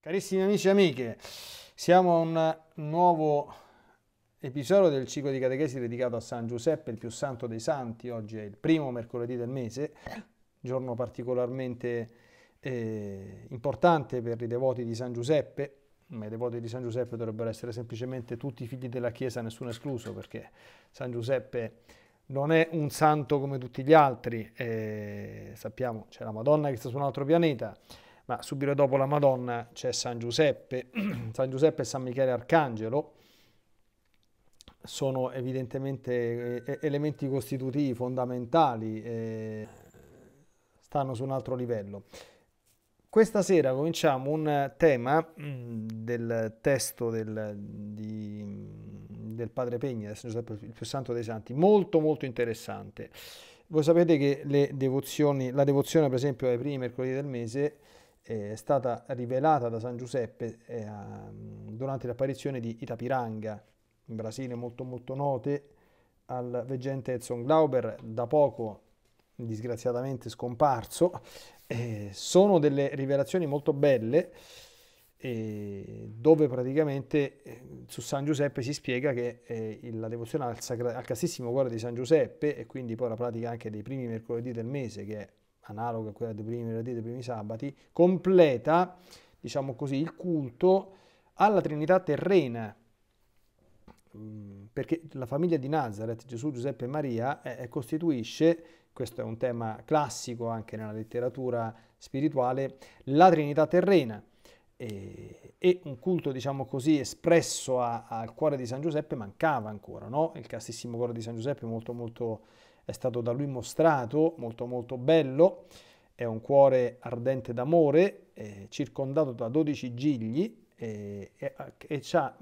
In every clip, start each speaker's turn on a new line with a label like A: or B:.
A: Carissimi amici e amiche, siamo a un nuovo episodio del ciclo di catechesi dedicato a San Giuseppe, il più santo dei santi. Oggi è il primo mercoledì del mese, giorno particolarmente eh, importante per i devoti di San Giuseppe, ma i devoti di San Giuseppe dovrebbero essere semplicemente tutti i figli della Chiesa, nessuno escluso, perché San Giuseppe non è un santo come tutti gli altri. Eh, sappiamo, c'è la Madonna che sta su un altro pianeta ma subito dopo la Madonna c'è San Giuseppe, San Giuseppe e San Michele Arcangelo, sono evidentemente eh, elementi costitutivi fondamentali, eh, stanno su un altro livello. Questa sera cominciamo un tema mm, del testo del, di, del Padre Pegna, il più santo dei santi, molto molto interessante. Voi sapete che devozioni, la devozione per esempio ai primi mercoledì del mese è stata rivelata da San Giuseppe eh, durante l'apparizione di Itapiranga, in Brasile molto molto note, al veggente Edson Glauber, da poco disgraziatamente scomparso. Eh, sono delle rivelazioni molto belle eh, dove praticamente eh, su San Giuseppe si spiega che eh, la devozione al, Sacra, al Castissimo Cuore di San Giuseppe e quindi poi la pratica anche dei primi mercoledì del mese che è analoga a quella dei primi venerdì dei primi sabati, completa, diciamo così, il culto alla Trinità terrena, mm, perché la famiglia di Nazareth, Gesù, Giuseppe e Maria, eh, eh, costituisce, questo è un tema classico anche nella letteratura spirituale, la Trinità terrena e, e un culto, diciamo così, espresso a, al cuore di San Giuseppe mancava ancora, no? Il castissimo cuore di San Giuseppe molto molto è stato da lui mostrato, molto molto bello, è un cuore ardente d'amore, eh, circondato da 12 gigli e, e, e ha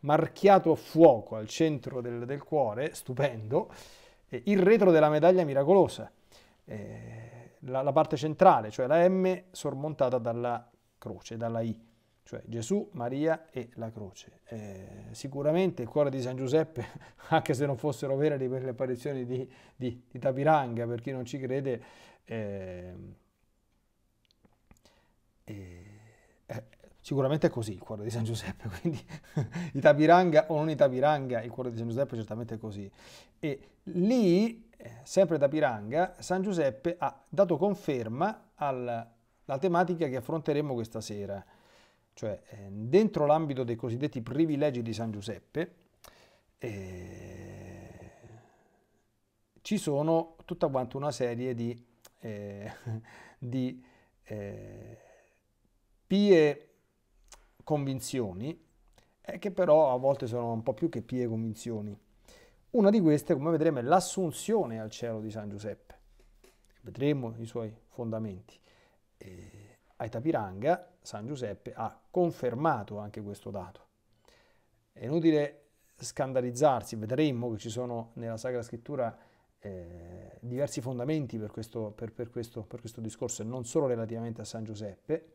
A: marchiato a fuoco al centro del, del cuore, stupendo, eh, il retro della medaglia miracolosa, eh, la, la parte centrale, cioè la M sormontata dalla croce, dalla I cioè Gesù, Maria e la croce. Eh, sicuramente il cuore di San Giuseppe, anche se non fossero vere le, quelle apparizioni di, di, di Tapiranga, per chi non ci crede, ehm, eh, eh, sicuramente è così il cuore di San Giuseppe, quindi i Tapiranga o non i Tapiranga, il cuore di San Giuseppe certamente è così. E lì, eh, sempre Tapiranga, San Giuseppe ha dato conferma alla tematica che affronteremo questa sera cioè ehm, dentro l'ambito dei cosiddetti privilegi di San Giuseppe, eh, ci sono tutta quanta una serie di, eh, di eh, pie convinzioni, eh, che però a volte sono un po' più che pie convinzioni. Una di queste, come vedremo, è l'assunzione al cielo di San Giuseppe. Vedremo i suoi fondamenti. Eh, ai Tapiranga, San Giuseppe ha confermato anche questo dato. È inutile scandalizzarsi, vedremo che ci sono nella Sacra Scrittura eh, diversi fondamenti per questo, per, per, questo, per questo, discorso e non solo relativamente a San Giuseppe.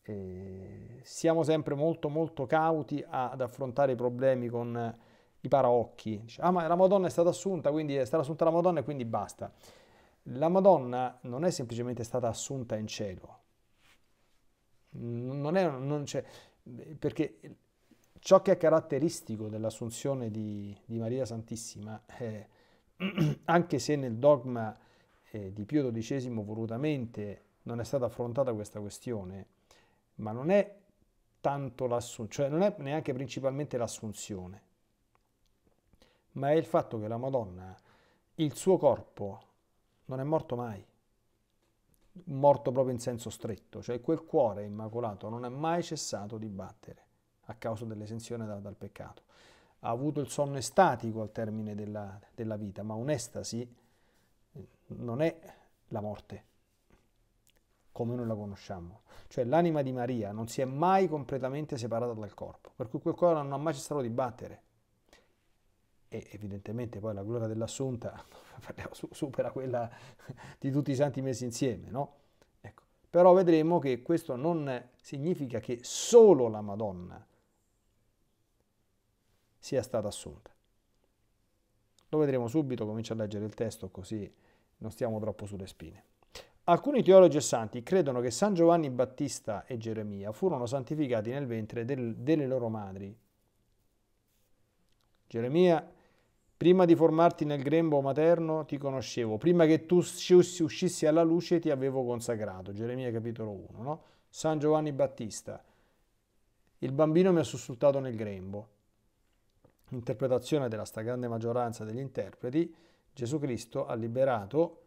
A: Eh, siamo sempre molto molto cauti ad affrontare i problemi con i paraocchi. Dice, ah ma la Madonna è stata assunta, quindi è stata assunta la Madonna e quindi basta. La Madonna non è semplicemente stata assunta in cielo, non è, non perché ciò che è caratteristico dell'assunzione di, di Maria Santissima, è, anche se nel dogma eh, di Pio XII volutamente non è stata affrontata questa questione, ma non è tanto l'assunzione, cioè non è neanche principalmente l'assunzione, ma è il fatto che la Madonna, il suo corpo, non è morto mai morto proprio in senso stretto, cioè quel cuore immacolato non è mai cessato di battere a causa dell'esenzione da, dal peccato. Ha avuto il sonno estatico al termine della, della vita, ma un'estasi eh, non è la morte come noi la conosciamo. Cioè l'anima di Maria non si è mai completamente separata dal corpo, per cui quel cuore non ha mai cessato di battere e evidentemente poi la gloria dell'assunta supera quella di tutti i santi messi insieme, no? Ecco. Però vedremo che questo non significa che solo la Madonna sia stata assunta. Lo vedremo subito, comincio a leggere il testo così non stiamo troppo sulle spine. Alcuni teologi e santi credono che San Giovanni Battista e Geremia furono santificati nel ventre del, delle loro madri. Geremia Prima di formarti nel grembo materno ti conoscevo, prima che tu uscissi alla luce ti avevo consacrato. Geremia capitolo 1, no? San Giovanni Battista. Il bambino mi ha sussultato nel grembo. Interpretazione della stragrande maggioranza degli interpreti, Gesù Cristo ha liberato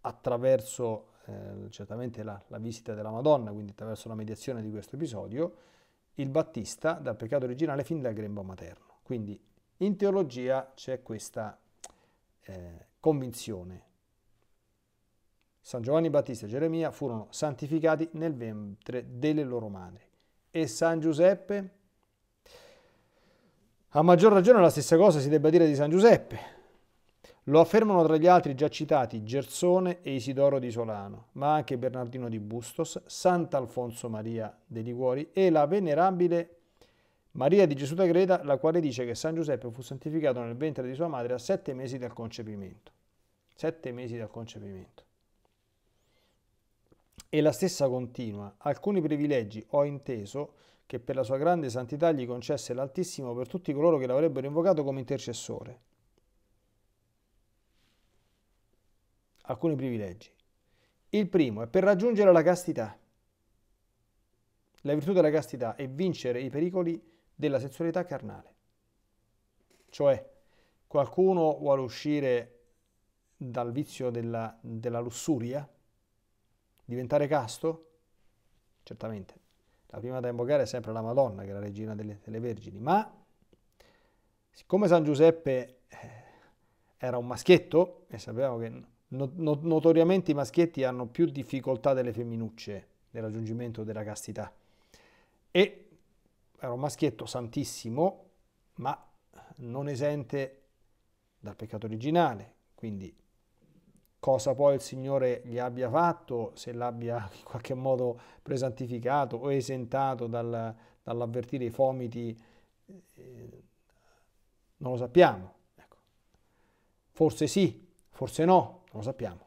A: attraverso eh, certamente la, la visita della Madonna, quindi attraverso la mediazione di questo episodio, il Battista dal peccato originale fin dal grembo materno. Quindi in teologia c'è questa eh, convinzione. San Giovanni Battista e Geremia furono santificati nel ventre delle loro madri. E San Giuseppe? A maggior ragione la stessa cosa si debba dire di San Giuseppe. Lo affermano tra gli altri già citati Gersone e Isidoro di Solano, ma anche Bernardino di Bustos, Sant'Alfonso Maria dei Liguori e la venerabile Maria di Gesù da Greta, la quale dice che San Giuseppe fu santificato nel ventre di sua madre a sette mesi dal concepimento. Sette mesi dal concepimento. E la stessa continua, alcuni privilegi ho inteso che per la sua grande santità gli concesse l'Altissimo per tutti coloro che l'avrebbero invocato come intercessore. Alcuni privilegi. Il primo è per raggiungere la castità, la virtù della castità e vincere i pericoli della sessualità carnale. Cioè, qualcuno vuole uscire dal vizio della, della lussuria, diventare casto? Certamente. La prima da invocare è sempre la Madonna, che è la regina delle, delle vergini, ma siccome San Giuseppe eh, era un maschietto, e sappiamo che no, no, notoriamente i maschietti hanno più difficoltà delle femminucce nel raggiungimento della castità, e era un maschietto santissimo, ma non esente dal peccato originale, quindi cosa poi il Signore gli abbia fatto, se l'abbia in qualche modo presantificato o esentato dal, dall'avvertire i fomiti, eh, non lo sappiamo. Ecco. Forse sì, forse no, non lo sappiamo.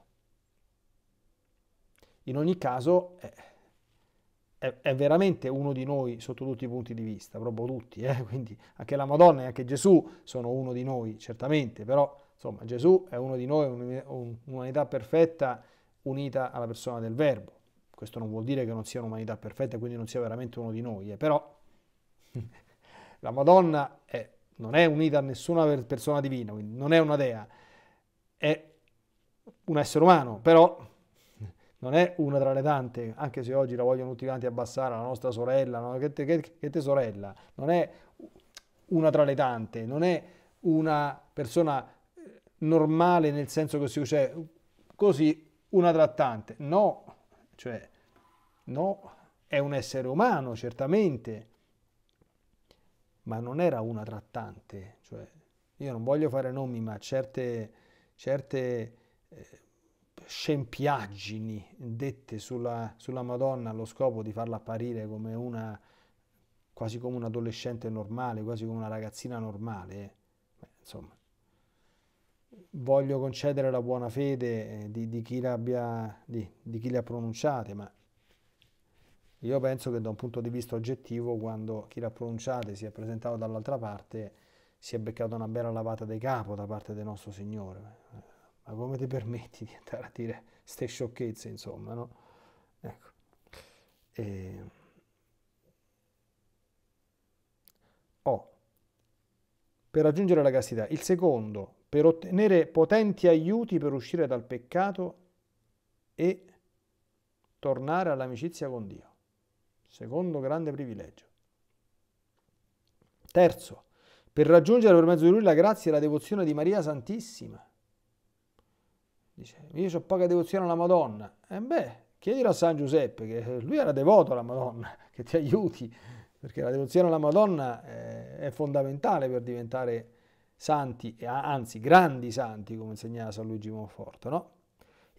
A: In ogni caso... Eh, è, è, veramente uno di noi sotto tutti i punti di vista, proprio tutti, eh? quindi anche la Madonna e anche Gesù sono uno di noi, certamente, però insomma Gesù è uno di noi, un'umanità perfetta unita alla persona del Verbo. Questo non vuol dire che non sia un'umanità perfetta e quindi non sia veramente uno di noi, eh? però la Madonna è, non è unita a nessuna persona divina, quindi non è una dea, è un essere umano, però non è una tra le tante, anche se oggi la vogliono tutti quanti abbassare, la nostra sorella, no? che, te, che, che te sorella, non è una tra le tante, non è una persona eh, normale nel senso che si usa così una tra tante, no, cioè no, è un essere umano certamente, ma non era una tra tante, cioè io non voglio fare nomi, ma certe, certe eh, scempiaggini dette sulla, sulla Madonna allo scopo di farla apparire come una quasi come un adolescente normale, quasi come una ragazzina normale, eh. Beh, insomma, voglio concedere la buona fede eh, di, di, chi abbia, di, di, chi le ha pronunciate, ma io penso che da un punto di vista oggettivo, quando chi le ha pronunciate si è presentato dall'altra parte, si è beccata una bella lavata di capo da parte del nostro Signore. Eh ma ah, come ti permetti di andare a dire ste sciocchezze, insomma, no? Ecco. E... Ehm. Oh. Per raggiungere la castità. Il secondo, per ottenere potenti aiuti per uscire dal peccato e tornare all'amicizia con Dio. Secondo grande privilegio. Terzo, per raggiungere per mezzo di lui la grazia e la devozione di Maria Santissima. Dice, io ho poca devozione alla Madonna. E beh, chiedilo a San Giuseppe, che lui era devoto alla Madonna, che ti aiuti, perché la devozione alla Madonna eh, è fondamentale per diventare santi, anzi grandi santi, come insegnava San Luigi Monforte, no?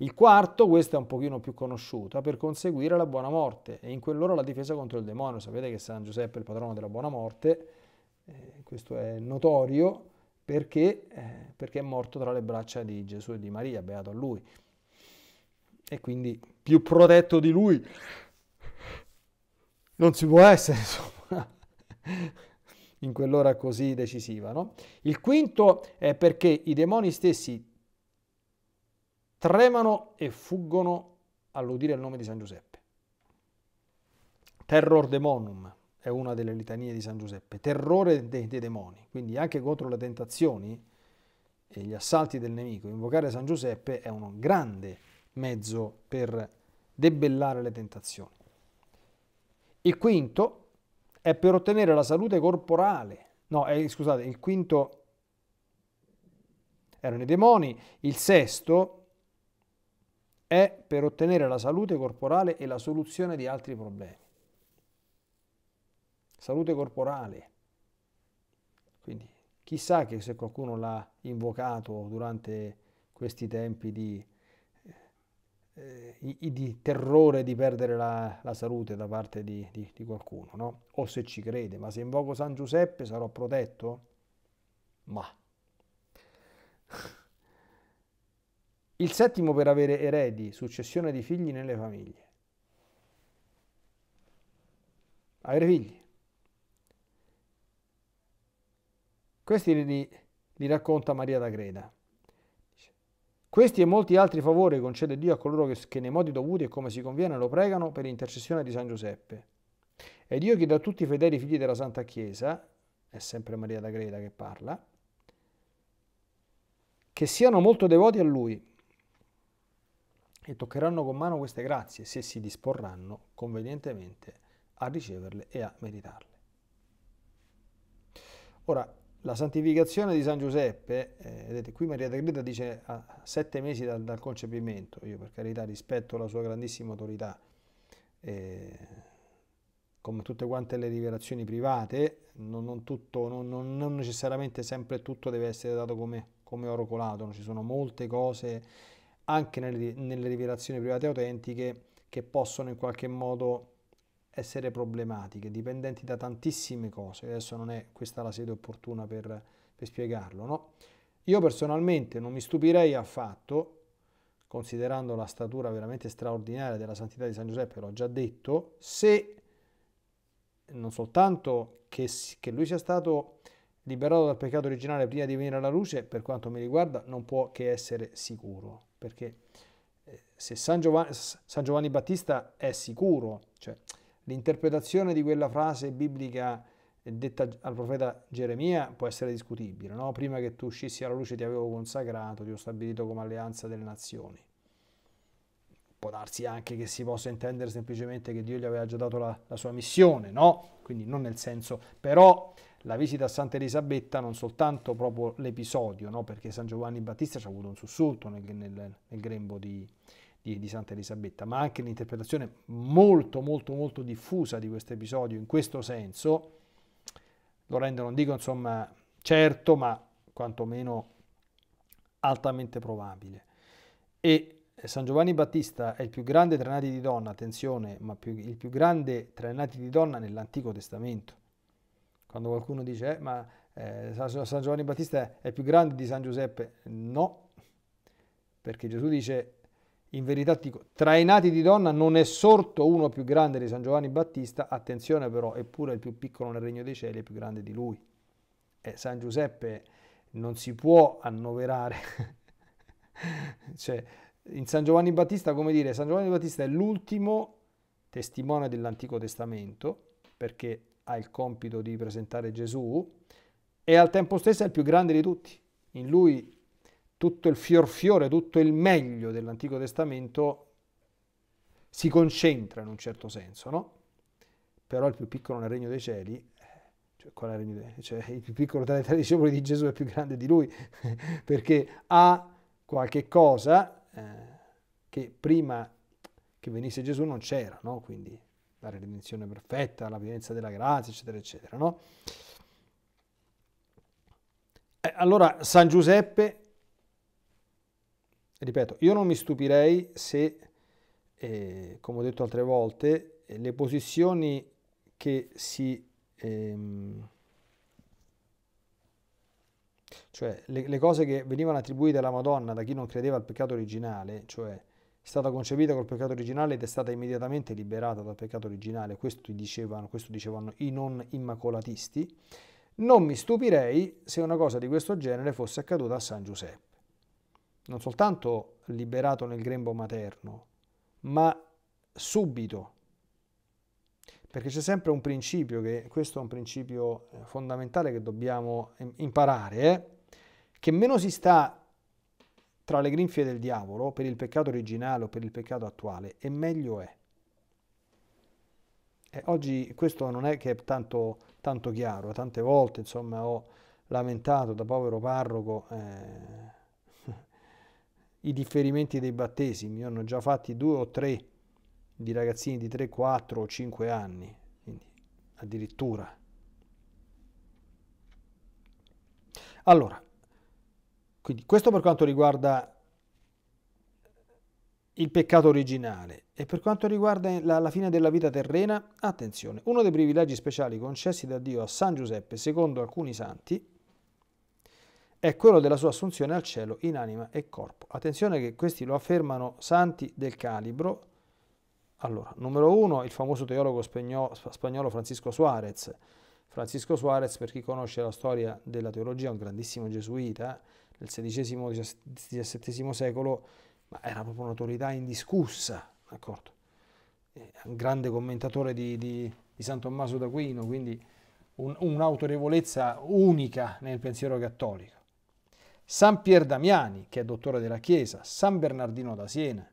A: Il quarto, questo è un pochino più conosciuto, per conseguire la buona morte e in quell'ora la difesa contro il demonio. Sapete che San Giuseppe è il patrono della buona morte, eh, questo è notorio, perché? Eh, perché è morto tra le braccia di Gesù e di Maria, beato a lui. E quindi più protetto di lui non si può essere, insomma, in quell'ora così decisiva. No? Il quinto è perché i demoni stessi tremano e fuggono all'udire il nome di San Giuseppe. Terror demonum è una delle litanie di San Giuseppe, terrore dei, dei demoni, quindi anche contro le tentazioni e gli assalti del nemico, invocare San Giuseppe è un grande mezzo per debellare le tentazioni. Il quinto è per ottenere la salute corporale, no, eh, scusate, il quinto erano i demoni, il sesto è per ottenere la salute corporale e la soluzione di altri problemi salute corporale. Quindi chissà che se qualcuno l'ha invocato durante questi tempi di, eh, di terrore di perdere la, la salute da parte di, di, di qualcuno, no? o se ci crede, ma se invoco San Giuseppe sarò protetto? Ma. Il settimo per avere eredi, successione di figli nelle famiglie. Avere figli. Questi li, li racconta Maria da Greda. Questi e molti altri favori concede Dio a coloro che, che, nei modi dovuti e come si conviene lo pregano per intercessione di San Giuseppe. E Dio chiede a tutti i fedeli figli della Santa Chiesa, è sempre Maria da Greda che parla, che siano molto devoti a Lui e toccheranno con mano queste grazie se si disporranno convenientemente a riceverle e a meritarle. Ora, la santificazione di San Giuseppe, eh, vedete qui Maria Degreta dice a sette mesi dal, dal, concepimento, io per carità rispetto la sua grandissima autorità, eh, come tutte quante le rivelazioni private, non, non, tutto, non, non, necessariamente sempre tutto deve essere dato come, come oro colato, ci sono molte cose anche nelle, nelle rivelazioni private autentiche che possono in qualche modo essere problematiche, dipendenti da tantissime cose. Adesso non è questa la sede opportuna per, per spiegarlo, no? Io personalmente non mi stupirei affatto, considerando la statura veramente straordinaria della Santità di San Giuseppe, l'ho già detto, se non soltanto che, che lui sia stato liberato dal peccato originale prima di venire alla luce, per quanto mi riguarda, non può che essere sicuro, perché eh, se San Giovanni, San Giovanni Battista è sicuro, cioè L'interpretazione di quella frase biblica eh, detta al profeta Geremia può essere discutibile, no? prima che tu uscissi alla luce ti avevo consacrato, ti ho stabilito come alleanza delle nazioni. Può darsi anche che si possa intendere semplicemente che Dio gli aveva già dato la, la sua missione, no? Quindi non nel senso, però la visita a Santa Elisabetta non soltanto proprio l'episodio, no? Perché San Giovanni Battista ci ha avuto un sussulto nel, nel, nel grembo di, di, di, Santa Elisabetta, ma anche l'interpretazione molto molto molto diffusa di questo episodio in questo senso lo rende, non dico insomma certo, ma quantomeno altamente probabile. E eh, San Giovanni Battista è il più grande tra i nati di donna, attenzione, ma più, il più grande tra i nati di donna nell'Antico Testamento. Quando qualcuno dice, eh, ma eh, San Giovanni Battista è più grande di San Giuseppe, no, perché Gesù dice in verità tra i nati di donna non è sorto uno più grande di San Giovanni Battista, attenzione però, eppure il più piccolo nel regno dei cieli è più grande di lui. E eh, San Giuseppe non si può annoverare, cioè in San Giovanni Battista, come dire, San Giovanni Battista è l'ultimo testimone dell'Antico Testamento, perché ha il compito di presentare Gesù, e al tempo stesso è il più grande di tutti. In lui tutto il fior fiore, tutto il meglio dell'Antico Testamento si concentra in un certo senso, no? Però il più piccolo nel regno dei cieli, cioè, qual è il regno dei Cioè, il più piccolo tra i tre discepoli di Gesù è più grande di lui, perché ha qualche cosa eh, che prima che venisse Gesù non c'era, no? Quindi la redenzione perfetta, la pienezza della grazia, eccetera, eccetera, no? Eh, allora San Giuseppe ripeto, io non mi stupirei se, eh, come ho detto altre volte, le posizioni che si... Ehm, cioè le, le, cose che venivano attribuite alla Madonna da chi non credeva al peccato originale, cioè è stata concepita col peccato originale ed è stata immediatamente liberata dal peccato originale, questo dicevano, questo dicevano i non immacolatisti, non mi stupirei se una cosa di questo genere fosse accaduta a San Giuseppe non soltanto liberato nel grembo materno, ma subito. Perché c'è sempre un principio, che questo è un principio eh, fondamentale che dobbiamo imparare, eh? che meno si sta tra le grinfie del diavolo per il peccato originale o per il peccato attuale, e meglio è. E oggi questo non è che è tanto, tanto chiaro, tante volte insomma ho lamentato da povero parroco eh, i differimenti dei battesimi, io ne ho già fatti due o tre di ragazzini di 3, 4 o 5 anni, quindi addirittura. Allora, quindi questo per quanto riguarda il peccato originale e per quanto riguarda la, la, fine della vita terrena, attenzione, uno dei privilegi speciali concessi da Dio a San Giuseppe, secondo alcuni santi, è quello della sua assunzione al cielo in anima e corpo. Attenzione che questi lo affermano santi del calibro. Allora, numero uno, il famoso teologo spagnolo Francisco Suarez. Francisco Suarez, per chi conosce la storia della teologia, un grandissimo gesuita del eh, XVI-XVII secolo, ma era proprio un'autorità indiscussa, d'accordo? Eh, un grande commentatore di, di, di San Tommaso d'Aquino, quindi un'autorevolezza unica nel pensiero cattolico. San Pier Damiani, che è dottore della Chiesa, San Bernardino da Siena,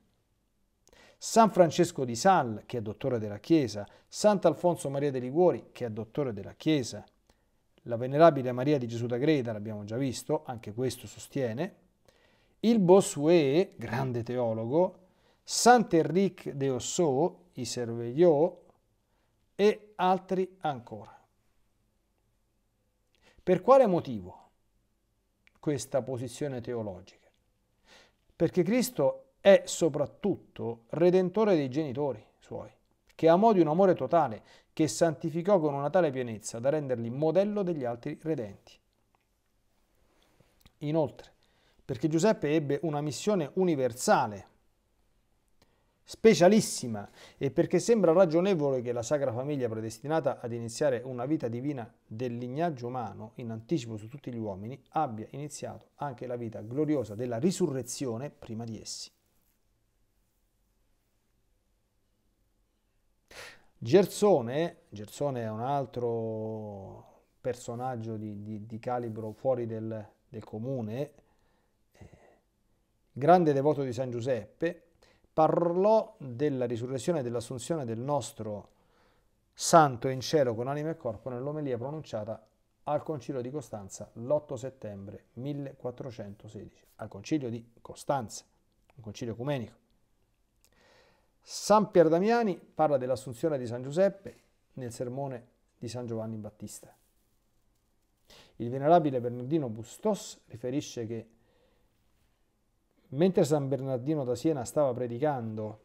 A: San Francesco di Sal, che è dottore della Chiesa, Sant'Alfonso Maria dei Liguori, che è dottore della Chiesa, la Venerabile Maria di Gesù da Greda, l'abbiamo già visto, anche questo sostiene, il Bossuet, grande teologo, Sant'Enric de Ossau, i Servegliò e altri ancora. Per quale motivo? questa posizione teologica. Perché Cristo è soprattutto redentore dei genitori suoi, che amò di un amore totale, che santificò con una tale pienezza da renderli modello degli altri redenti. Inoltre, perché Giuseppe ebbe una missione universale specialissima e perché sembra ragionevole che la Sacra Famiglia predestinata ad iniziare una vita divina del lignaggio umano in anticipo su tutti gli uomini abbia iniziato anche la vita gloriosa della risurrezione prima di essi. Gersone, Gersone è un altro personaggio di, di, di calibro fuori del, del comune, eh, grande devoto di San Giuseppe, parlò della risurrezione e dell'assunzione del nostro santo in cielo con anima e corpo nell'omelia pronunciata al concilio di Costanza l'8 settembre 1416, al concilio di Costanza, un concilio ecumenico. San Pier Damiani parla dell'assunzione di San Giuseppe nel sermone di San Giovanni Battista. Il venerabile Bernardino Bustos riferisce che Mentre San Bernardino da Siena stava predicando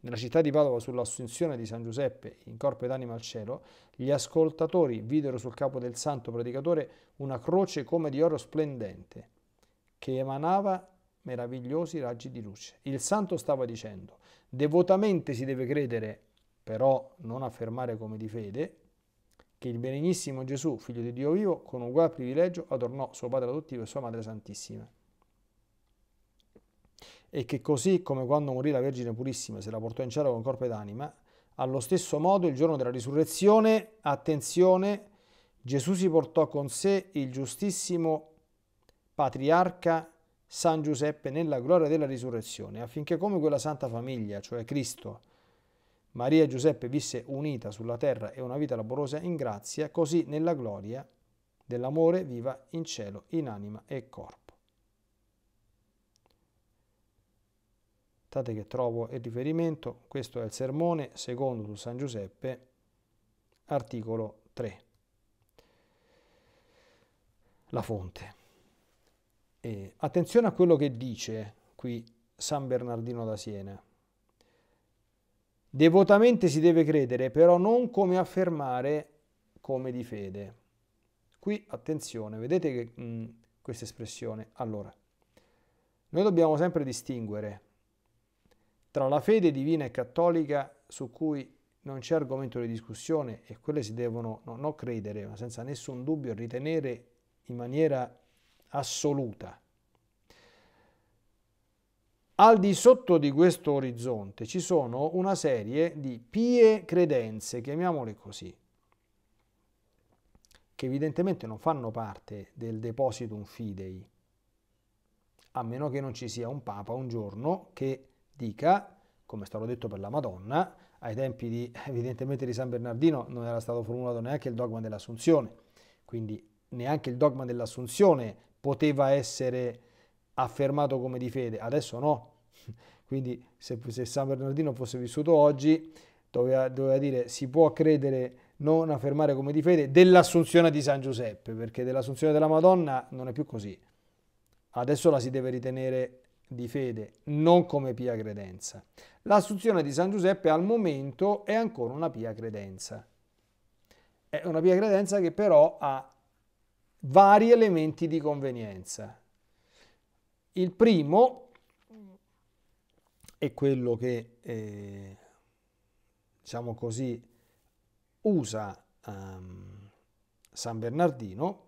A: nella città di Padova sull'assunzione di San Giuseppe in corpo ed anima al cielo, gli ascoltatori videro sul capo del santo predicatore una croce come di oro splendente, che emanava meravigliosi raggi di luce. Il santo stava dicendo, devotamente si deve credere, però non affermare come di fede, che il benignissimo Gesù, figlio di Dio vivo, con uguale privilegio adornò suo padre adottivo e sua madre santissima e che così come quando morì la Vergine Purissima se la portò in cielo con corpo ed anima, allo stesso modo il giorno della risurrezione, attenzione, Gesù si portò con sé il giustissimo patriarca San Giuseppe nella gloria della risurrezione, affinché come quella santa famiglia, cioè Cristo, Maria e Giuseppe visse unita sulla terra e una vita laborosa in grazia, così nella gloria dell'amore viva in cielo, in anima e corpo. Aspettate che trovo il riferimento, questo è il sermone secondo su San Giuseppe, articolo 3. La fonte. E attenzione a quello che dice qui San Bernardino da Siena. Devotamente si deve credere, però non come affermare come di fede. Qui attenzione, vedete che, mh, questa espressione. Allora, noi dobbiamo sempre distinguere tra la fede divina e cattolica, su cui non c'è argomento di discussione e quelle si devono non no credere, ma senza nessun dubbio ritenere in maniera assoluta. Al di sotto di questo orizzonte ci sono una serie di pie credenze, chiamiamole così, che evidentemente non fanno parte del depositum fidei, a meno che non ci sia un papa un giorno che dica, come è stato detto per la Madonna, ai tempi di, evidentemente di San Bernardino non era stato formulato neanche il dogma dell'assunzione, quindi neanche il dogma dell'assunzione poteva essere affermato come di fede, adesso no. Quindi se, se San Bernardino fosse vissuto oggi, doveva, doveva dire si può credere non affermare come di fede dell'assunzione di San Giuseppe, perché dell'assunzione della Madonna non è più così. Adesso la si deve ritenere di fede, non come pia credenza. L'assunzione di San Giuseppe al momento è ancora una pia credenza. È una pia credenza che però ha vari elementi di convenienza. Il primo è quello che, eh, diciamo così, usa um, San Bernardino,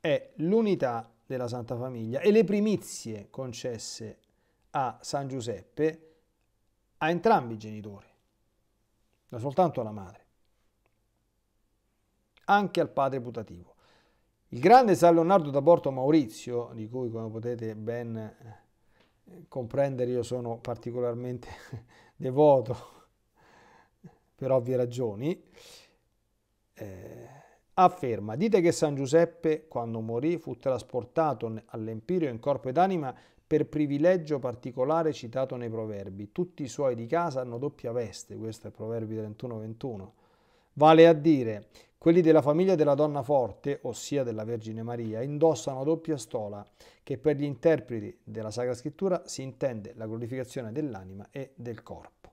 A: è l'unità della Santa Famiglia e le primizie concesse a San Giuseppe a entrambi i genitori, non soltanto alla madre, anche al padre putativo. Il grande San Leonardo da Porto Maurizio, di cui come potete ben eh, comprendere io sono particolarmente devoto per ovvie ragioni, eh, afferma dite che San Giuseppe quando morì fu trasportato all'Empirio in corpo ed anima per privilegio particolare citato nei proverbi tutti i suoi di casa hanno doppia veste questo è Proverbi 31-21 vale a dire quelli della famiglia della donna forte, ossia della Vergine Maria, indossano doppia stola, che per gli interpreti della Sacra Scrittura si intende la glorificazione dell'anima e del corpo.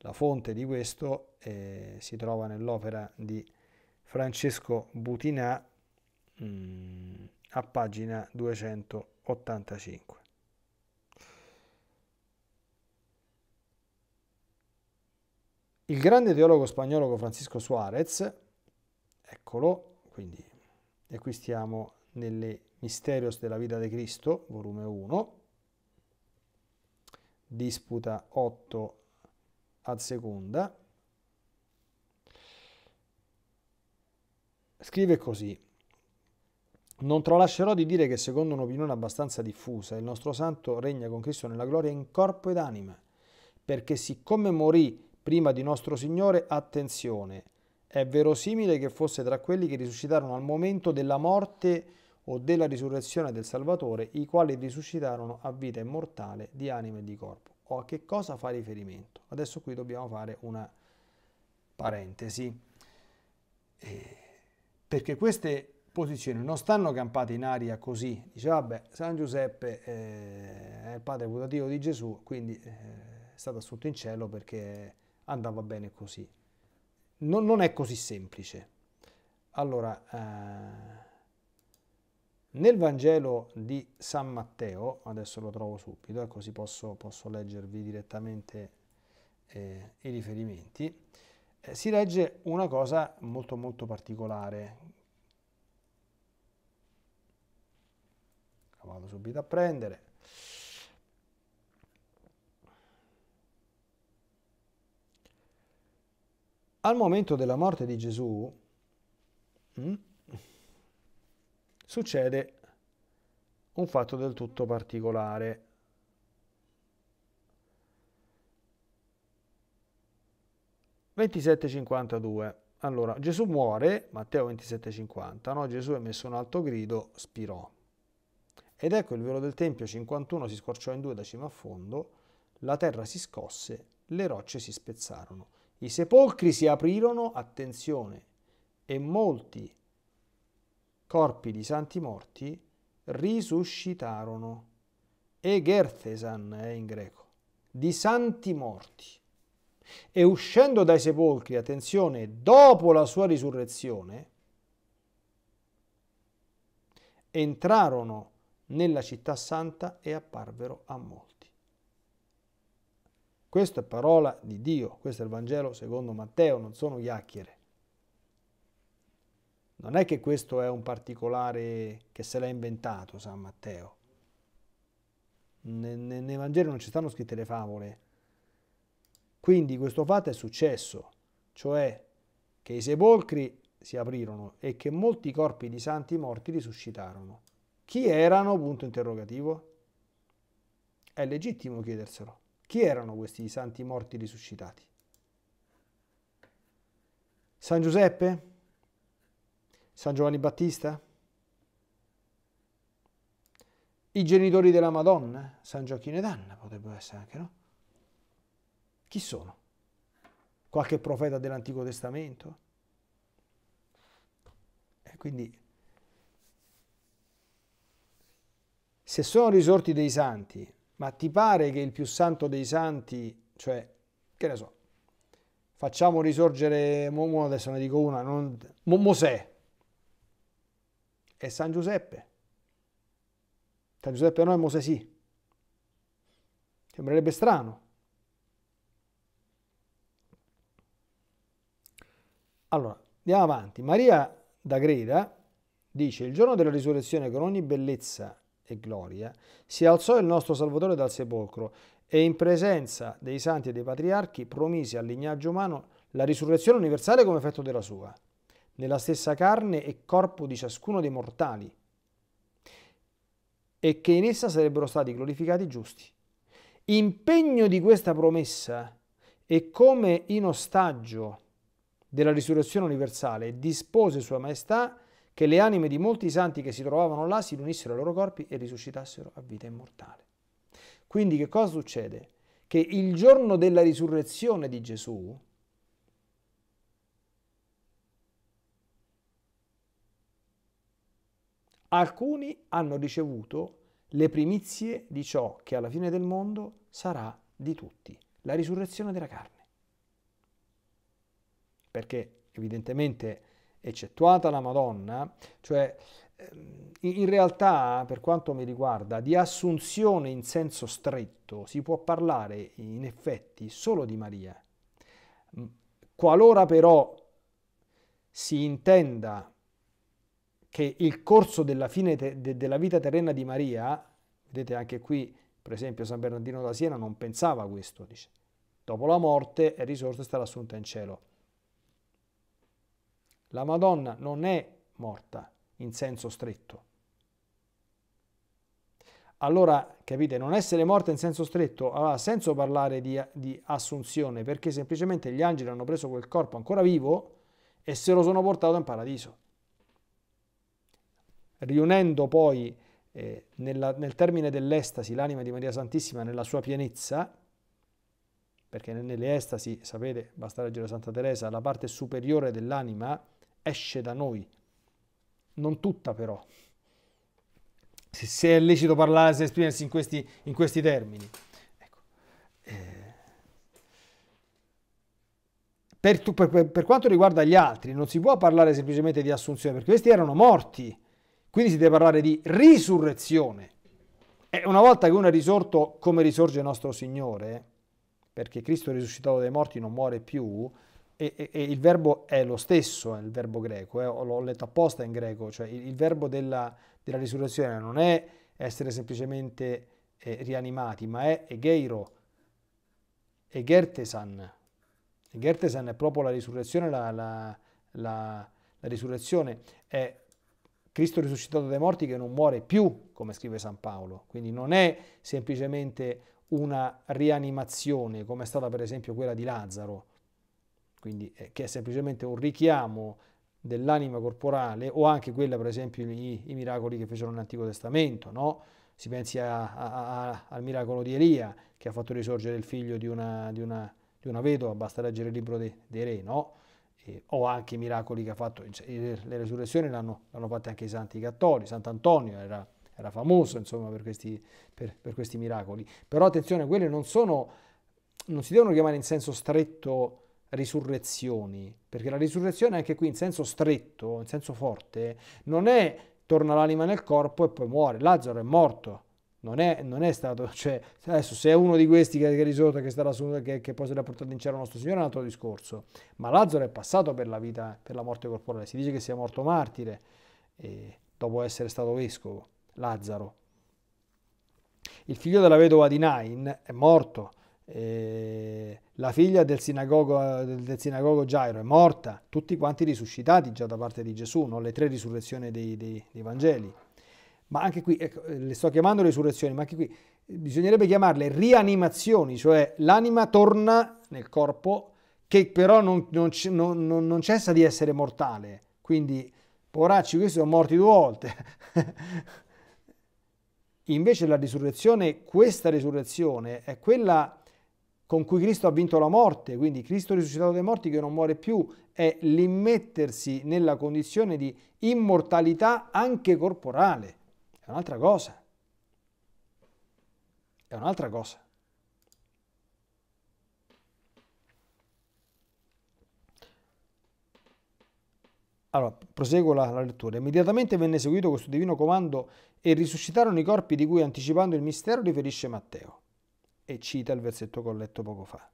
A: La fonte di questo eh, si trova nell'opera di Francesco Butinà mm, a pagina 285. Il grande teologo spagnolo Francisco Suarez, eccolo, quindi, e qui stiamo nelle Misterios della vita di Cristo, volume 1, disputa 8 al seconda, Scrive così. Non tralascerò di dire che secondo un'opinione abbastanza diffusa, il nostro santo regna con Cristo nella gloria in corpo ed anima, perché siccome morì prima di nostro Signore, attenzione, è verosimile che fosse tra quelli che risuscitarono al momento della morte o della risurrezione del Salvatore, i quali risuscitarono a vita immortale di anima e di corpo. O a che cosa fa riferimento? Adesso qui dobbiamo fare una parentesi. E eh, perché queste posizioni non stanno campate in aria così, dice vabbè San Giuseppe eh, è il padre putativo di Gesù, quindi eh, è stato assunto in cielo perché andava bene così. Non, non è così semplice. Allora, eh, nel Vangelo di San Matteo, adesso lo trovo subito, eh, così posso, posso leggervi direttamente eh, i riferimenti, eh, si legge una cosa molto molto particolare la vado subito a prendere al momento della morte di Gesù mm, succede un fatto del tutto particolare. (27,52). Allora, Gesù muore, Matteo 27,50, no? Gesù emesso un alto grido, spirò. Ed ecco il velo del Tempio 51 si scorciò in due da cima a fondo, la terra si scosse, le rocce si spezzarono, i sepolcri si aprirono, attenzione, e molti corpi di santi morti risuscitarono. Egerthesan è in greco, di santi morti. E uscendo dai sepolcri, attenzione, dopo la sua risurrezione, entrarono nella città santa e apparvero a molti. Questa è parola di Dio, questo è il Vangelo secondo Matteo, non sono chiacchiere. Non è che questo è un particolare che se l'ha inventato San Matteo. Nei, nei Vangeli non ci stanno scritte le favole. Quindi questo fatto è successo, cioè che i sepolcri si aprirono e che molti corpi di santi morti risuscitarono. Chi erano? Punto interrogativo. È legittimo chiederselo. Chi erano questi santi morti risuscitati? San Giuseppe? San Giovanni Battista? I genitori della Madonna? San Gioacchino e Danna potrebbero essere anche, no? Chi sono? Qualche profeta dell'Antico Testamento? E quindi se sono risorti dei santi, ma ti pare che il più santo dei santi, cioè, che ne so, facciamo risorgere, mo, adesso ne dico una, non, mo, Mosè e San Giuseppe. San Giuseppe no e Mosè sì. Sembrerebbe strano. Allora, andiamo avanti. Maria da Greda dice, il giorno della risurrezione con ogni bellezza e gloria, si alzò il nostro Salvatore dal sepolcro e in presenza dei santi e dei patriarchi promise al lignaggio umano la risurrezione universale come effetto della sua, nella stessa carne e corpo di ciascuno dei mortali, e che in essa sarebbero stati glorificati i giusti. Impegno di questa promessa e come in ostaggio della risurrezione universale dispose Sua Maestà che le anime di molti santi che si trovavano là si riunissero ai loro corpi e risuscitassero a vita immortale. Quindi che cosa succede? Che il giorno della risurrezione di Gesù, alcuni hanno ricevuto le primizie di ciò che alla fine del mondo sarà di tutti, la risurrezione della carne. Perché evidentemente eccettuata la Madonna, cioè ehm, in realtà, per quanto mi riguarda, di assunzione in senso stretto si può parlare in effetti solo di Maria. Qualora però si intenda che il corso della fine te- de- della vita terrena di Maria, vedete anche qui, per esempio, San Bernardino da Siena non pensava questo, dice, dopo la morte è risorto e sarà assunta in cielo. La Madonna non è morta in senso stretto. Allora, capite, non essere morta in senso stretto, allora senso parlare di, di, assunzione, perché semplicemente gli angeli hanno preso quel corpo ancora vivo e se lo sono portato in paradiso. Riunendo poi eh, nella, nel termine dell'estasi l'anima di Maria Santissima nella sua pienezza, perché nelle estasi, sapete, basta leggere Santa Teresa, la parte superiore dell'anima esce da noi. Non tutta però. Se, se è lecito parlare, se esprimersi in questi, in questi termini. Ecco. Eh. Per, tu, per, per quanto riguarda gli altri, non si può parlare semplicemente di assunzione, perché questi erano morti. Quindi si deve parlare di risurrezione. E una volta che uno è risorto come risorge il nostro Signore, perché Cristo risuscitato dai morti non muore più, e, e, e, il verbo è lo stesso, è eh, il verbo greco, eh, l'ho letto apposta in greco, cioè il, il verbo della, della, risurrezione non è essere semplicemente eh, rianimati, ma è egeiro, egertesan. Egertesan è proprio la risurrezione, la, la, la, la risurrezione è Cristo risuscitato dai morti che non muore più, come scrive San Paolo, quindi non è semplicemente una rianimazione come è stata per esempio quella di Lazzaro, quindi, eh, che è semplicemente un richiamo dell'anima corporale o anche quella per esempio i, i miracoli che fecero nell'Antico Testamento, no? si pensi a, a, a, al miracolo di Elia che ha fatto risorgere il figlio di una, di una, di una vedova, basta leggere il libro dei de re, no? e, o anche i miracoli che ha fatto, le, le resurrezioni l'hanno, l'hanno fatte anche i santi cattolici, Sant'Antonio era, era famoso insomma, per, questi, per, per questi miracoli, però attenzione, quelle non sono non si devono chiamare in senso stretto risurrezioni, perché la risurrezione anche qui in senso stretto, in senso forte, non è torna l'anima nel corpo e poi muore, Lazzaro è morto. Non è, non è stato, cioè, adesso se è uno di questi che, che è risorto, che, sarà su, che, che poi sarà portato in cielo nostro Signore, è un altro discorso. Ma Lazzaro è passato per la vita, per la morte corporale. Si dice che sia morto martire eh, dopo essere stato vescovo. Lazzaro. Il figlio della vedova di Nain è morto, eh, la figlia del sinagogo, del sinagogo, Gairo è morta, tutti quanti risuscitati già da parte di Gesù, no? le tre risurrezioni dei, dei, dei Vangeli. Ma anche qui, ecco, eh, le sto chiamando risurrezioni, ma anche qui bisognerebbe chiamarle rianimazioni, cioè l'anima torna nel corpo che però non, non, non, non cessa di essere mortale. Quindi, poracci, questi sono morti due volte. Invece la risurrezione, questa risurrezione, è quella con cui Cristo ha vinto la morte, quindi Cristo risuscitato dai morti che non muore più, è l'immettersi nella condizione di immortalità anche corporale. È un'altra cosa. È un'altra cosa. Allora, proseguo la, la, lettura. Immediatamente venne seguito questo divino comando e risuscitarono i corpi di cui anticipando il mistero riferisce Matteo e cita il versetto che ho letto poco fa.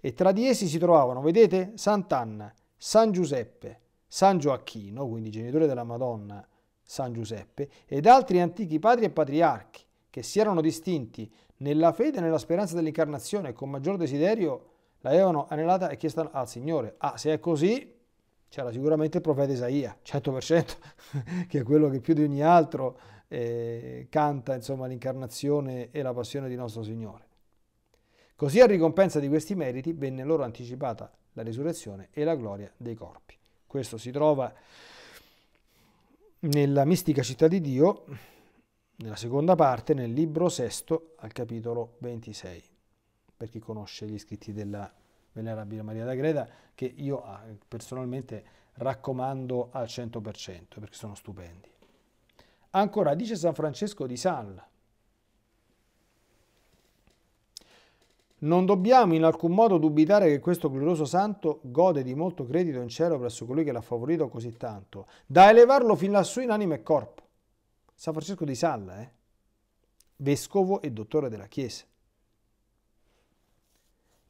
A: E tra di essi si trovavano, vedete, Sant'Anna, San Giuseppe, San Gioacchino, quindi genitore della Madonna San Giuseppe, ed altri antichi padri e patriarchi che si erano distinti nella fede e nella speranza dell'incarnazione e con maggior desiderio l'avevano anelata e chiesta al Signore. Ah, se è così, c'era sicuramente il profeta Isaia, 100%, che è quello che più di ogni altro eh, canta l'incarnazione e la passione di nostro Signore. Così a ricompensa di questi meriti venne loro anticipata la risurrezione e la gloria dei corpi. Questo si trova nella mistica città di Dio, nella seconda parte, nel libro sesto al capitolo 26, per chi conosce gli scritti della Venerabile Maria da Greta, che io ah, personalmente raccomando al 100%, perché sono stupendi. Ancora dice San Francesco di Salla, Non dobbiamo in alcun modo dubitare che questo glorioso santo gode di molto credito in cielo presso colui che l'ha favorito così tanto, da elevarlo fin lassù in anima e corpo. San Francesco di Salla, eh? vescovo e dottore della Chiesa.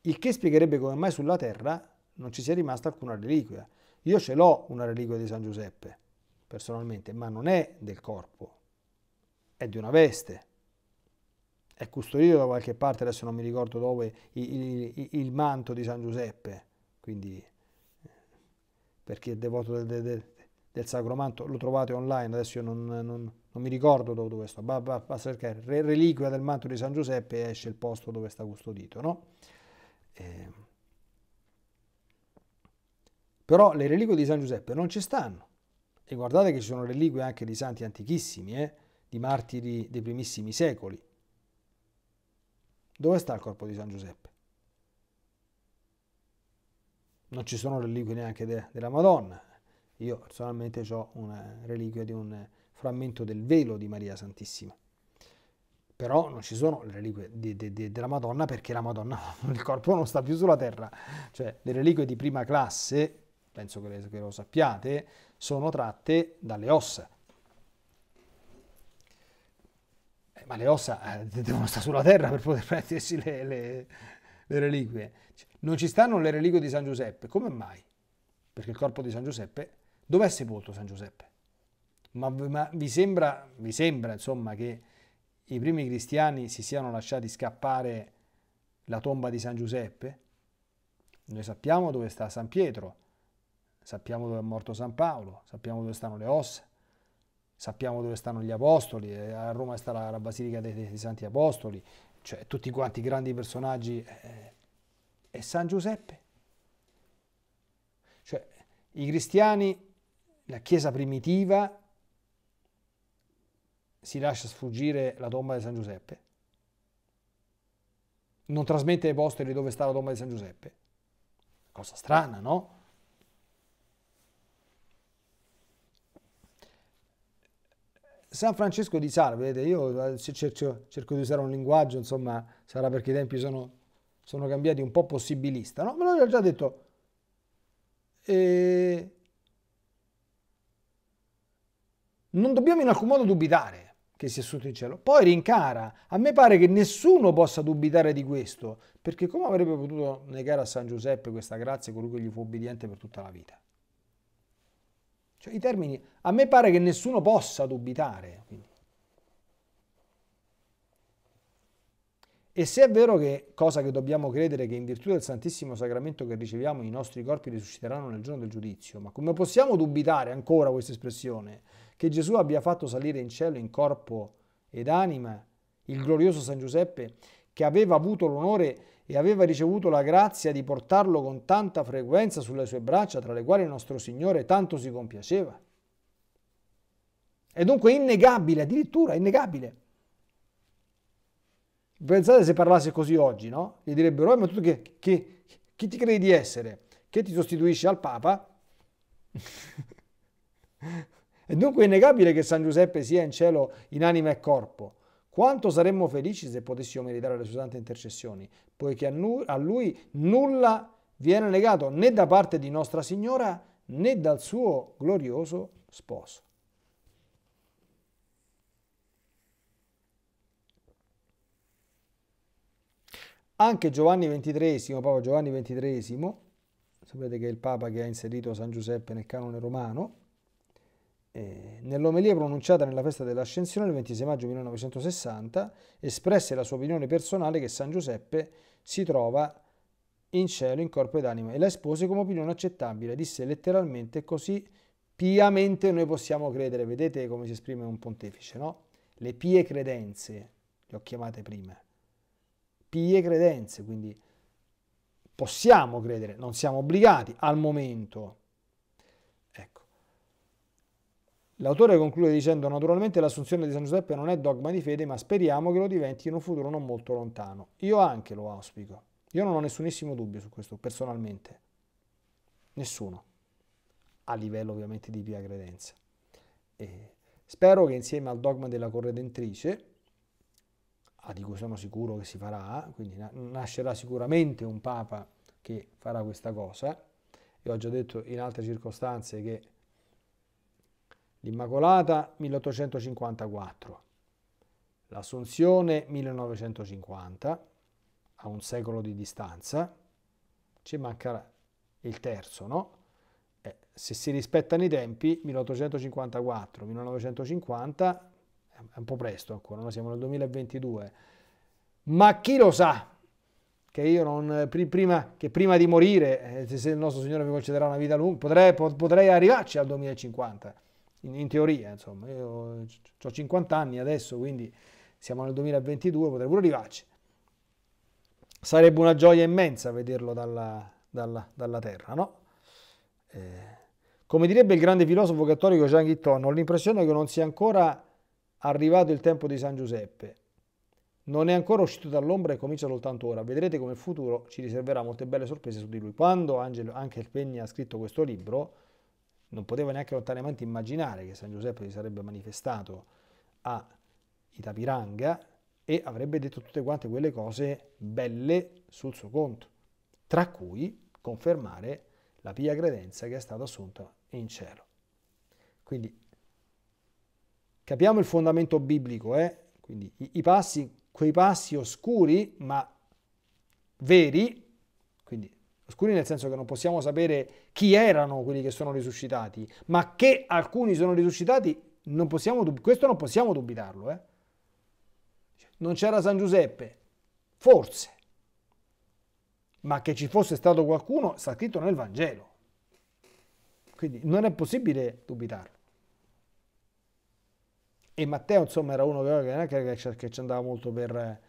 A: Il che spiegherebbe come mai sulla terra non ci sia rimasta alcuna reliquia. Io ce l'ho una reliquia di San Giuseppe, personalmente, ma non è del corpo, è di una veste è custodito da qualche parte, adesso non mi ricordo dove, il, il, il manto di San Giuseppe, quindi eh, perché chi è devoto del, del, del Sacro Manto, lo trovate online, adesso io non, non, non mi ricordo dove, dove sto, basta cercare reliquia del manto di San Giuseppe esce il posto dove sta custodito, no? Eh. Però le reliquie di San Giuseppe non ci stanno, e guardate che ci sono reliquie anche di santi antichissimi, eh? di martiri dei primissimi secoli, dove sta il corpo di San Giuseppe? Non ci sono reliquie neanche de, della Madonna. Io personalmente ho una eh, reliquia di un eh, frammento del velo di Maria Santissima. Però non ci sono le reliquie di, di, di, della Madonna perché la Madonna, il corpo non sta più sulla terra. Cioè, le reliquie di prima classe, penso che, le, che lo sappiate, sono tratte dalle ossa. ma le ossa eh, devono stare sulla terra per poter prendersi le, le, le reliquie. Cioè, non ci stanno le reliquie di San Giuseppe, come mai? Perché il corpo di San Giuseppe, dov'è sepolto San Giuseppe? Ma, ma vi, sembra, vi sembra, insomma, che i primi cristiani si siano lasciati scappare la tomba di San Giuseppe? Noi sappiamo dove sta San Pietro, sappiamo dove è morto San Paolo, sappiamo dove stanno le ossa, sappiamo dove stanno gli apostoli, eh, a Roma sta la, la Basilica dei, dei, Santi Apostoli, cioè tutti quanti grandi personaggi. Eh, e San Giuseppe? Cioè, i cristiani, la Chiesa primitiva, si lascia sfuggire la tomba di San Giuseppe? Non trasmette ai apostoli dove sta la tomba di San Giuseppe? Cosa strana, no? San Francesco di Sala, vedete, io eh, cerco, cerco, di usare un linguaggio, insomma, sarà perché i tempi sono, sono cambiati un po' possibilista, no? Me l'ho già detto. Eh, non dobbiamo in alcun modo dubitare che sia sotto il cielo. Poi rincara, a me pare che nessuno possa dubitare di questo, perché come avrebbe potuto negare a San Giuseppe questa grazia colui che gli fu obbediente per tutta la vita? Cioè, i termini, a me pare che nessuno possa dubitare. E se è vero che, cosa che dobbiamo credere, che in virtù del Santissimo Sacramento che riceviamo i nostri corpi risusciteranno nel giorno del giudizio, ma come possiamo dubitare ancora questa espressione? Che Gesù abbia fatto salire in cielo in corpo ed anima il glorioso San Giuseppe che aveva avuto l'onore di e aveva ricevuto la grazia di portarlo con tanta frequenza sulle sue braccia, tra le quali il nostro Signore tanto si compiaceva. È dunque innegabile, addirittura innegabile. Pensate se parlasse così oggi, no? Gli direbbero, eh, ma tu che, che, chi ti credi di essere? Che ti sostituisci al Papa? È dunque innegabile che San Giuseppe sia in cielo in anima e corpo. Quanto saremmo felici se potessimo meritare le sue sante intercessioni, poiché a, nu- a lui nulla viene negato né da parte di Nostra Signora né dal suo glorioso sposo. Anche Giovanni XXIII, Papa Giovanni XXIII, sapete che è il Papa che ha inserito San Giuseppe nel canone romano, eh, nell'omelia pronunciata nella festa dell'Ascensione il 26 maggio 1960 espresse la sua opinione personale che San Giuseppe si trova in cielo in corpo ed anima e la espose come opinione accettabile, disse letteralmente così piamente noi possiamo credere, vedete come si esprime un pontefice, no? Le pie credenze, le ho chiamate prima, pie credenze, quindi possiamo credere, non siamo obbligati al momento, L'autore conclude dicendo naturalmente l'assunzione di San Giuseppe non è dogma di fede, ma speriamo che lo diventi in un futuro non molto lontano. Io anche lo auspico. Io non ho nessunissimo dubbio su questo, personalmente. Nessuno. A livello ovviamente di pia credenza. E spero che insieme al dogma della corredentrice, a di cui sono sicuro che si farà, quindi nascerà sicuramente un Papa che farà questa cosa, e ho già detto in altre circostanze che l'Immacolata 1854, l'Assunzione 1950, a un secolo di distanza, ci manca il terzo, no? Eh, se si rispettano i tempi, 1854, 1950, è un po' presto ancora, noi siamo nel 2022, ma chi lo sa che io non, prima, che prima di morire, eh, se il nostro Signore mi concederà una vita lunga, potrei, potrei arrivarci al 2050 in, in teoria, insomma, io ho 50 anni adesso, quindi siamo nel 2022, potrei pure arrivarci. Sarebbe una gioia immensa vederlo dalla, dalla, dalla terra, no? Eh, come direbbe il grande filosofo cattolico Jean Guitton, ho l'impressione che non sia ancora arrivato il tempo di San Giuseppe. Non è ancora uscito dall'ombra e comincia soltanto ora. Vedrete come il futuro ci riserverà molte belle sorprese su di lui. Quando Angelo, il Pegna ha scritto questo libro, non poteva neanche lontanamente immaginare che San Giuseppe si sarebbe manifestato a Itapiranga e avrebbe detto tutte quante quelle cose belle sul suo conto, tra cui confermare la pia credenza che è stata assunta in cielo. Quindi capiamo il fondamento biblico, eh? quindi i, i passi, quei passi oscuri ma veri, quindi oscuri nel senso che non possiamo sapere chi erano quelli che sono risuscitati, ma che alcuni sono risuscitati, non possiamo, questo non possiamo dubitarlo. Eh? Cioè, non c'era San Giuseppe, forse, ma che ci fosse stato qualcuno sta scritto nel Vangelo. Quindi non è possibile dubitarlo. E Matteo, insomma, era uno che, che ci andava molto per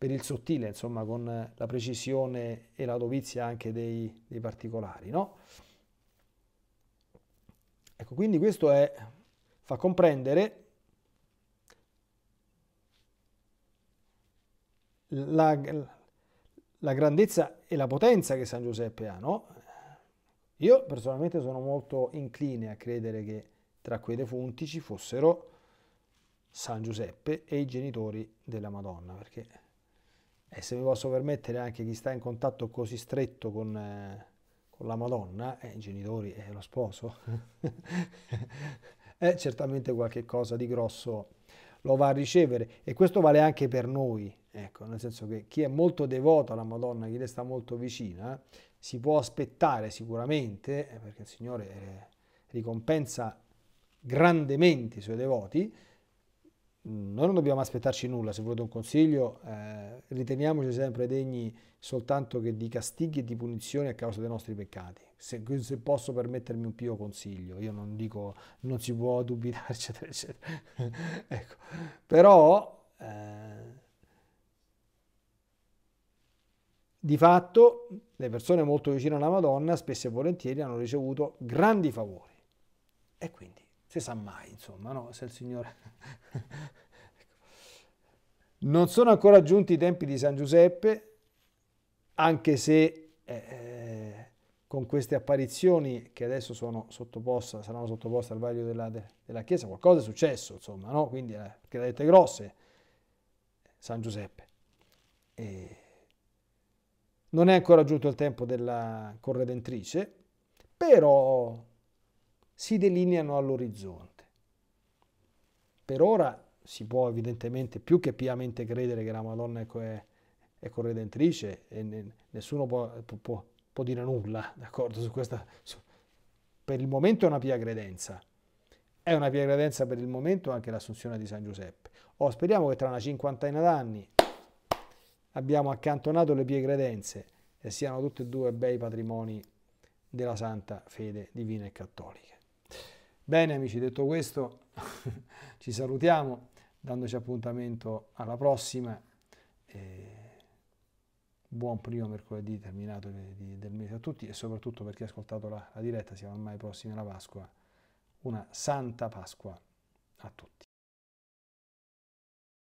A: per il sottile, insomma, con la precisione e la dovizia anche dei, dei particolari, no? Ecco, quindi questo è, fa comprendere la, la grandezza e la potenza che San Giuseppe ha, no? Io personalmente sono molto incline a credere che tra quei defunti ci fossero San Giuseppe e i genitori della Madonna, perché e se mi posso permettere anche chi sta in contatto così stretto con, eh, con la Madonna, eh, i genitori e lo sposo, è eh, certamente qualche cosa di grosso lo va a ricevere e questo vale anche per noi, ecco, nel senso che chi è molto devoto alla Madonna, chi le sta molto vicina, si può aspettare sicuramente, eh, perché il Signore eh, ricompensa grandemente i suoi devoti, noi non dobbiamo aspettarci nulla, se volete un consiglio, eh, riteniamoci sempre degni soltanto che di castighi e di punizioni a causa dei nostri peccati. Se, se posso permettermi un pio consiglio, io non dico non si può dubitare, eccetera, eccetera. ecco. Però eh, di fatto le persone molto vicine alla Madonna spesso e volentieri hanno ricevuto grandi favori. E quindi si sa mai, insomma, no? se il Signore... non sono ancora giunti i tempi di San Giuseppe, anche se eh, eh con queste apparizioni che adesso sono sottoposte, saranno sottoposte al vaglio della, de, della, Chiesa, qualcosa è successo, insomma, no? quindi eh, che le dette grosse, San Giuseppe. E non è ancora giunto il tempo della corredentrice, però si delineano all'orizzonte. Per ora si può evidentemente più che piamente credere che la Madonna ecco, è, è corredentrice e nessuno può, può, può dire nulla, d'accordo, su questa... Su, per il momento è una pia credenza. È una pia credenza per il momento anche l'assunzione di San Giuseppe. Oh, speriamo che tra una cinquantina d'anni abbiamo accantonato le pie credenze e siano tutti e due bei patrimoni della santa fede divina e cattolica. Bene amici, detto questo ci salutiamo dandoci appuntamento alla prossima. E buon primo mercoledì terminato del mese a tutti e soprattutto per chi ha ascoltato la, la diretta, siamo ormai prossimi alla Pasqua. Una santa Pasqua a tutti.